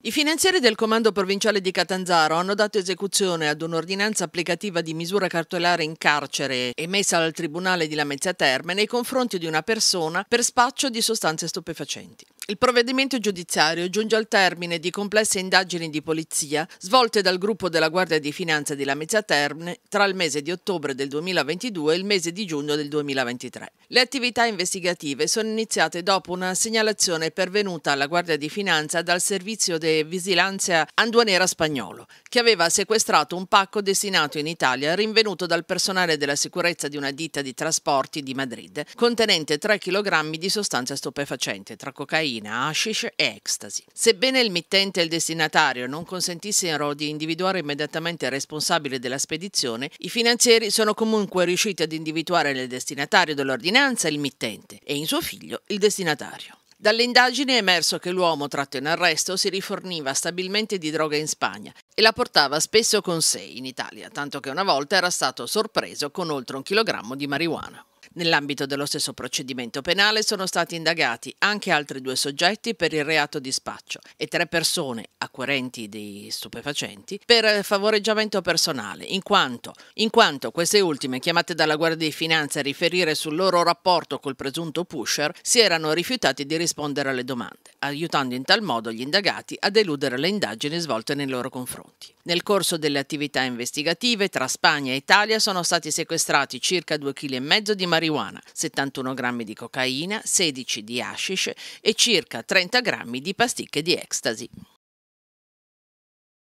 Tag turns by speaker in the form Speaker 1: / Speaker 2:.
Speaker 1: I finanzieri del Comando Provinciale di Catanzaro hanno dato esecuzione ad un'ordinanza applicativa di misura cartolare in carcere emessa dal Tribunale di Lamezia Terme nei confronti di una persona per spaccio di sostanze stupefacenti. Il provvedimento giudiziario giunge al termine di complesse indagini di polizia svolte dal gruppo della Guardia di Finanza di Lamezia Terme tra il mese di ottobre del 2022 e il mese di giugno del 2023. Le attività investigative sono iniziate dopo una segnalazione pervenuta alla Guardia di Finanza dal servizio di vigilanza anduanera spagnolo, che aveva sequestrato un pacco destinato in Italia rinvenuto dal personale della sicurezza di una ditta di trasporti di Madrid, contenente 3 kg di sostanza stupefacente tra cocaina cocaina, hashish e ecstasy. Sebbene il mittente e il destinatario non consentissero di individuare immediatamente il responsabile della spedizione, i finanzieri sono comunque riusciti ad individuare nel destinatario dell'ordinanza il mittente e in suo figlio il destinatario. Dalle indagini è emerso che l'uomo tratto in arresto si riforniva stabilmente di droga in Spagna e la portava spesso con sé in Italia, tanto che una volta era stato sorpreso con oltre un chilogrammo di marijuana. Nell'ambito dello stesso procedimento penale sono stati indagati anche altri due soggetti per il reato di spaccio e tre persone acquirenti di stupefacenti per favoreggiamento personale, in quanto, in quanto queste ultime, chiamate dalla Guardia di Finanza a riferire sul loro rapporto col presunto pusher, si erano rifiutati di rispondere alle domande, aiutando in tal modo gli indagati a deludere le indagini svolte nei loro confronti. Nel corso delle attività investigative tra Spagna e Italia sono stati sequestrati circa 2,5 kg di marijuana marijuana, 71 grammi di cocaina, 16 di hashish e circa 30 grammi di pasticche di ecstasy.